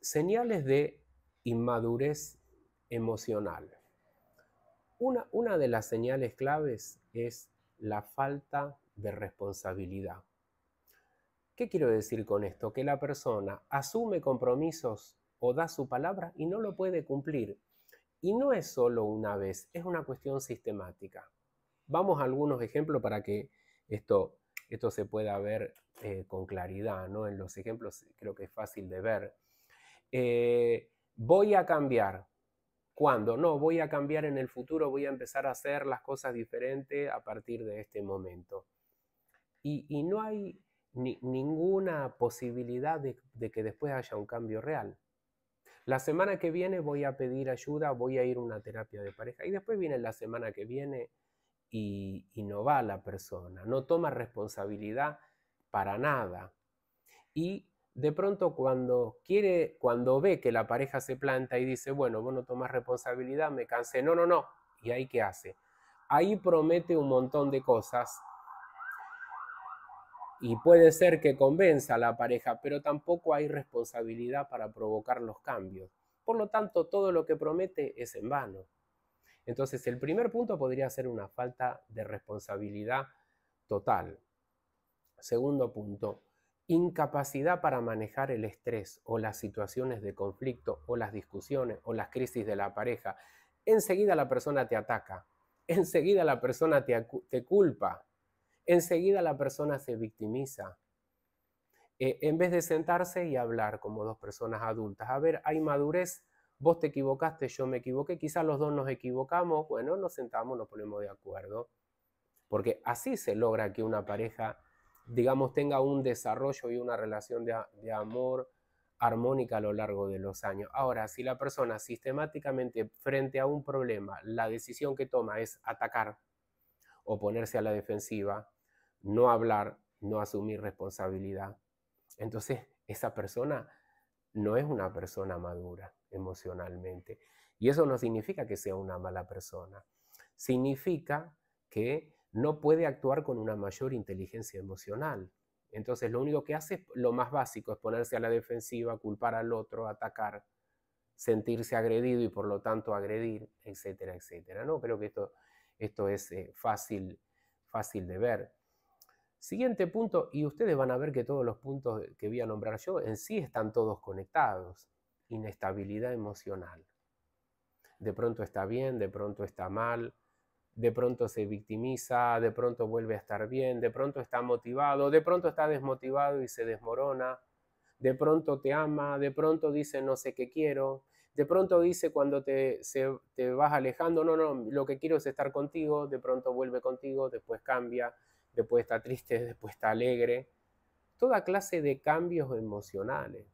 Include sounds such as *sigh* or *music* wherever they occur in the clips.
señales de inmadurez emocional. Una, de las señales claves es la falta de responsabilidad. ¿Qué quiero decir con esto? Que la persona asume compromisos o da su palabra y no lo puede cumplir. Y no es solo una vez, es una cuestión sistemática. Vamos a algunos ejemplos para que esto, se pueda ver eh, con claridad, ¿no? En los ejemplos creo que es fácil de ver. Eh, voy a cambiar. ¿Cuándo? No, voy a cambiar en el futuro, voy a empezar a hacer las cosas diferentes a partir de este momento. Y, no hay ninguna posibilidad de, que después haya un cambio real. La semana que viene voy a pedir ayuda, voy a ir a una terapia de pareja. Y después viene la semana que viene y, y, no va la persona, no toma responsabilidad para nada. Y de pronto cuando quiere, cuando ve que la pareja se planta y dice, bueno, vos no tomás responsabilidad, me cansé, no, no, no, y ahí qué hace. Ahí promete un montón de cosas y puede ser que convenza a la pareja, pero tampoco hay responsabilidad para provocar los cambios. Por lo tanto, todo lo que promete es en vano. Entonces, el primer punto podría ser una falta de responsabilidad total. Segundo punto, incapacidad para manejar el estrés o las situaciones de conflicto o las discusiones o las crisis de la pareja, enseguida la persona te ataca, *laughs* enseguida la persona te, te culpa, enseguida la persona se victimiza. Eh, en vez de sentarse y hablar como dos personas adultas, a ver, hay madurez, vos te equivocaste, yo me equivoqué, quizás los dos nos equivocamos, bueno, nos sentamos, nos ponemos de acuerdo, porque así se logra que una pareja digamos, tenga un desarrollo y una relación de, amor armónica a lo largo de los años. Ahora, si la persona sistemáticamente frente a un problema, la decisión que toma es atacar o ponerse a la defensiva, no hablar, no asumir responsabilidad, entonces esa persona no es una persona madura emocionalmente. Y eso no significa que sea una mala persona. Significa que no puede actuar con una mayor inteligencia emocional. Entonces lo único que hace es lo más básico, es ponerse a la defensiva, culpar al otro, atacar, sentirse agredido y por lo tanto agredir, etcétera, etcétera. ¿no? Creo que esto, esto es eh, fácil, fácil de ver. Siguiente punto, y ustedes van a ver que todos los puntos que voy a nombrar yo en sí están todos conectados. Inestabilidad emocional. De pronto está bien, de pronto está mal, de pronto se victimiza, de pronto vuelve a estar bien, de pronto está motivado, de pronto está desmotivado y se desmorona, de pronto te ama, de pronto dice no sé qué quiero, de pronto dice cuando te, te vas alejando, no, no, lo que quiero es estar contigo, de pronto vuelve contigo, después cambia, después está triste, *laughs* después está alegre, toda clase de cambios emocionales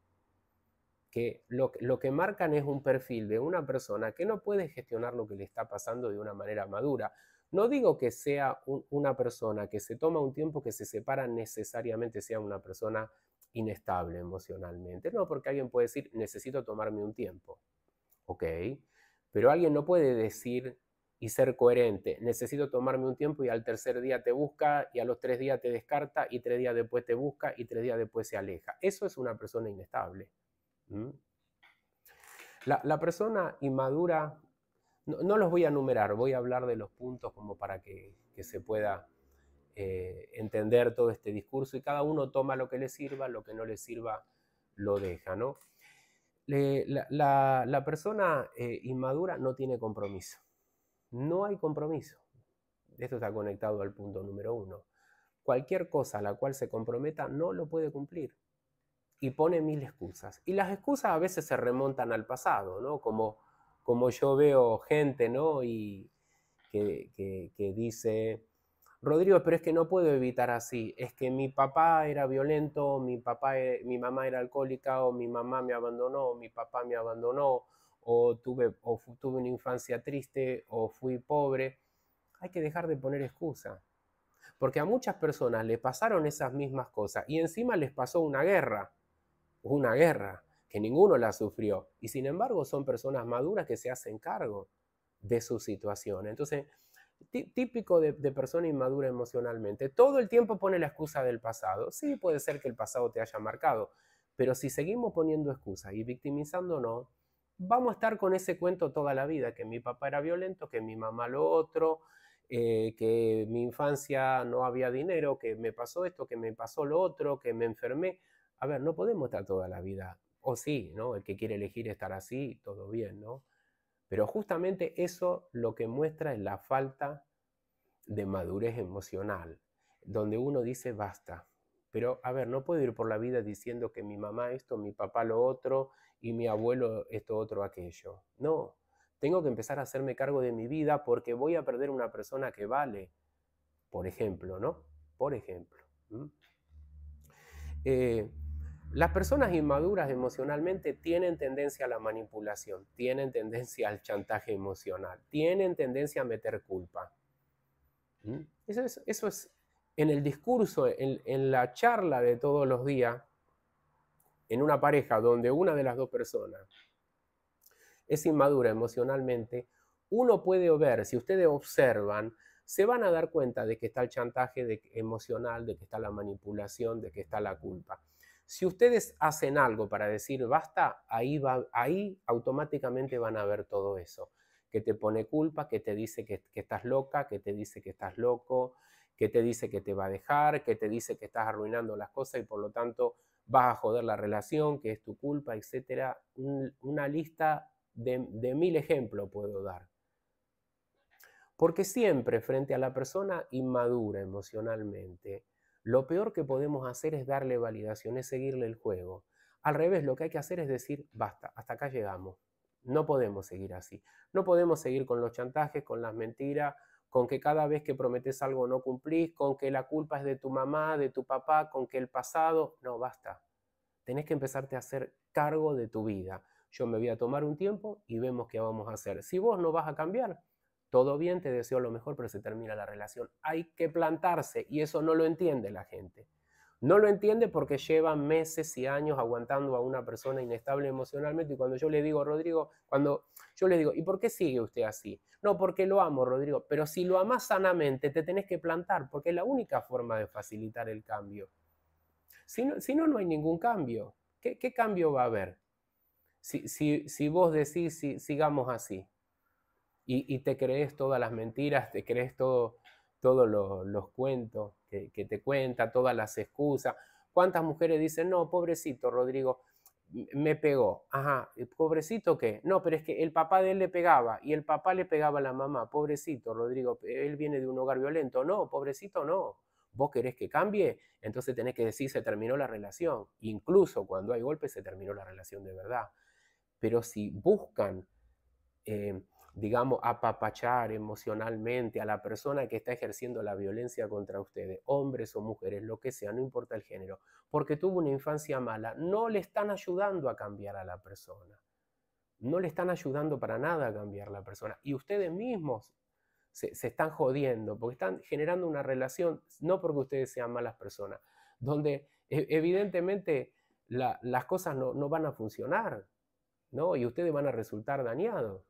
lo, que marcan es un perfil de una persona que no puede gestionar lo que le está pasando de una manera madura. No digo que sea una persona que se toma un tiempo que se separa necesariamente sea una persona inestable emocionalmente. No, porque alguien puede decir, necesito tomarme un tiempo. Ok. Pero alguien no puede decir y ser coherente, necesito tomarme un tiempo y al tercer día te busca y a los tres días te descarta y tres días después te busca y tres días después se aleja. Eso es una persona inestable. ¿Mm? La, persona inmadura, no, los voy a enumerar, voy a hablar de los puntos como para que, se pueda eh, entender todo este discurso y cada uno toma lo que le sirva, lo que no le sirva lo deja, ¿no? la, persona eh, inmadura no tiene compromiso. No hay compromiso. Esto está conectado al punto número uno. Cualquier cosa a la cual se comprometa no lo puede cumplir y pone mil excusas. Y las excusas a veces se remontan al pasado, ¿no? Como, como yo veo gente, ¿no? Y que, dice, Rodrigo, pero es que no puedo evitar así, es que mi papá era violento, mi, papá, eh, mi mamá era alcohólica, o mi mamá me abandonó, mi papá me abandonó, o tuve, o tuve una infancia triste, o fui pobre. Hay que dejar de poner excusas. porque a muchas personas les pasaron esas mismas cosas y encima les pasó una guerra una guerra que ninguno la sufrió. Y sin embargo son personas maduras que se hacen cargo de su situación. Entonces, típico de, persona inmadura emocionalmente, todo el tiempo pone la excusa del pasado. Sí, puede ser que el pasado te haya marcado, pero si seguimos poniendo excusas y victimizándonos, vamos a estar con ese cuento toda la vida, que mi papá era violento, que mi mamá lo otro, eh, que mi infancia no había dinero, que me pasó esto, que me pasó lo otro, que me enfermé. A ver, no podemos estar toda la vida, o sí, ¿no? El que quiere elegir estar así, todo bien, ¿no? Pero justamente eso lo que muestra es la falta de madurez emocional, donde uno dice basta. Pero, a ver, no puedo ir por la vida diciendo que mi mamá esto, mi papá lo otro y mi abuelo esto otro aquello. No, tengo que empezar a hacerme cargo de mi vida porque voy a perder una persona que vale, por ejemplo, ¿no? Por ejemplo. Eh, las personas inmaduras emocionalmente tienen tendencia a la manipulación, tienen tendencia al chantaje emocional, tienen tendencia a meter culpa. ¿Mm? Eso, es, en el discurso, en, la charla de todos los días, en una pareja donde una de las dos personas es inmadura emocionalmente, uno puede ver, si ustedes observan, se van a dar cuenta de que está el chantaje emocional, de que está la manipulación, de que está la culpa. Si ustedes hacen algo para decir basta, ahí, va, ahí automáticamente van a ver todo eso, que te pone culpa, que te dice que, estás loca, que te dice que estás loco, que te dice que te va a dejar, que te dice que estás arruinando las cosas y por lo tanto vas a joder la relación, que es tu culpa, etc. una lista de mil ejemplos puedo dar. Porque siempre frente a la persona inmadura emocionalmente, lo peor que podemos hacer es darle validación, es seguirle el juego. Al revés, lo que hay que hacer es decir, basta, hasta acá llegamos. No podemos seguir así. No podemos seguir con los chantajes, con las mentiras, con que cada vez que prometes algo no cumplís, con que la culpa es de tu mamá, de tu papá, con que el pasado. No, basta. Tenés que empezarte a hacer cargo de tu vida. Yo me voy a tomar un tiempo y vemos qué vamos a hacer. Si vos no vas a cambiar, todo bien, te deseo lo mejor, pero se termina la relación. Hay que plantarse y eso no lo entiende la gente. No lo entiende porque lleva meses y años aguantando a una persona inestable emocionalmente y cuando yo le digo, Rodrigo, cuando yo le digo, ¿y por qué sigue usted así? No, porque lo amo, Rodrigo, pero si lo amas sanamente, te tenés que plantar porque es la única forma de facilitar el cambio. Si no, si no, no hay ningún cambio. ¿Qué, cambio va a haber? Si, si, si vos decís, si, sigamos así, y, te crees todas las mentiras, te crees todos todo los cuentos que, te cuenta, todas las excusas. ¿Cuántas mujeres dicen, no, pobrecito Rodrigo, me pegó? Ajá, ¿pobrecito qué? No, pero es que el papá de él le pegaba y el papá le pegaba a la mamá, pobrecito Rodrigo, él viene de un hogar violento. No, pobrecito no. Vos querés que cambie, entonces tenés que decir, se terminó la relación. Incluso cuando hay golpes, se terminó la relación de verdad. Pero si buscan... Eh, digamos, apapachar emocionalmente a la persona que está ejerciendo la violencia contra ustedes, hombres o mujeres, lo que sea, no importa el género, porque tuvo una infancia mala, no le están ayudando a cambiar a la persona. No le están ayudando para nada a cambiar a la persona. Y ustedes mismos se, están jodiendo, porque están generando una relación, no porque ustedes sean malas personas, donde e, evidentemente las cosas no, no van a funcionar, ¿no? Y ustedes van a resultar dañados.